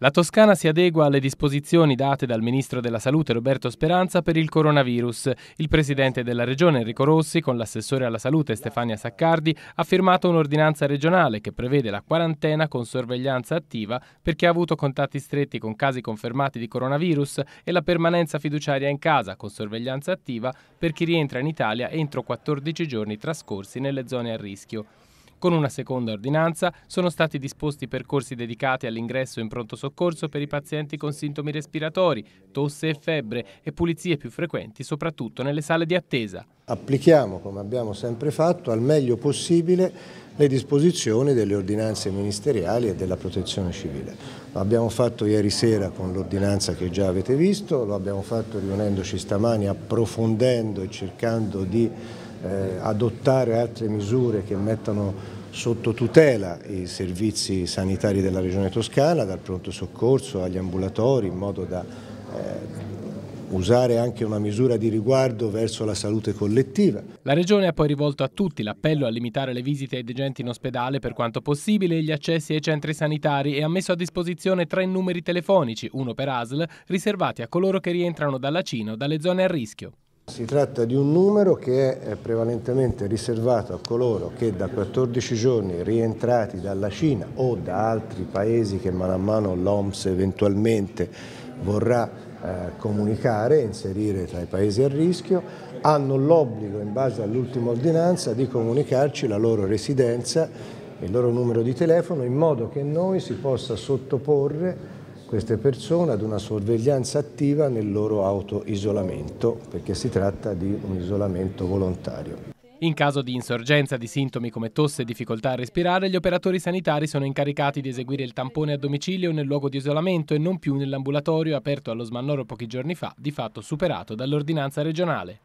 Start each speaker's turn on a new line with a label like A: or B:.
A: La Toscana si adegua alle disposizioni date dal Ministro della Salute Roberto Speranza per il coronavirus. Il Presidente della Regione Enrico Rossi, con l'assessore alla salute Stefania Saccardi, ha firmato un'ordinanza regionale che prevede la quarantena con sorveglianza attiva per chi ha avuto contatti stretti con casi confermati di coronavirus e la permanenza fiduciaria in casa con sorveglianza attiva per chi rientra in Italia entro 14 giorni trascorsi nelle zone a rischio. Con una seconda ordinanza sono stati disposti percorsi dedicati all'ingresso in pronto soccorso per i pazienti con sintomi respiratori, tosse e febbre e pulizie più frequenti soprattutto nelle sale di attesa.
B: Applichiamo, come abbiamo sempre fatto, al meglio possibile le disposizioni delle ordinanze ministeriali e della protezione civile. Lo abbiamo fatto ieri sera con l'ordinanza che già avete visto, lo abbiamo fatto riunendoci stamani approfondendo e cercando di eh, adottare altre misure che mettano sotto tutela i servizi sanitari della Regione Toscana, dal pronto soccorso agli ambulatori, in modo da eh, usare anche una misura di riguardo verso la salute collettiva.
A: La Regione ha poi rivolto a tutti l'appello a limitare le visite ai degenti in ospedale per quanto possibile e gli accessi ai centri sanitari e ha messo a disposizione tre numeri telefonici, uno per ASL, riservati a coloro che rientrano dalla Cina o dalle zone a rischio.
B: Si tratta di un numero che è eh, prevalentemente riservato a coloro che da 14 giorni rientrati dalla Cina o da altri paesi che mano a mano l'OMS eventualmente vorrà eh, comunicare, inserire tra i paesi a rischio, hanno l'obbligo in base all'ultima ordinanza di comunicarci la loro residenza, il loro numero di telefono in modo che noi si possa sottoporre queste persone ad una sorveglianza attiva nel loro autoisolamento, perché si tratta di un isolamento volontario.
A: In caso di insorgenza di sintomi come tosse e difficoltà a respirare, gli operatori sanitari sono incaricati di eseguire il tampone a domicilio nel luogo di isolamento e non più nell'ambulatorio aperto allo Smannoro pochi giorni fa, di fatto superato dall'ordinanza regionale.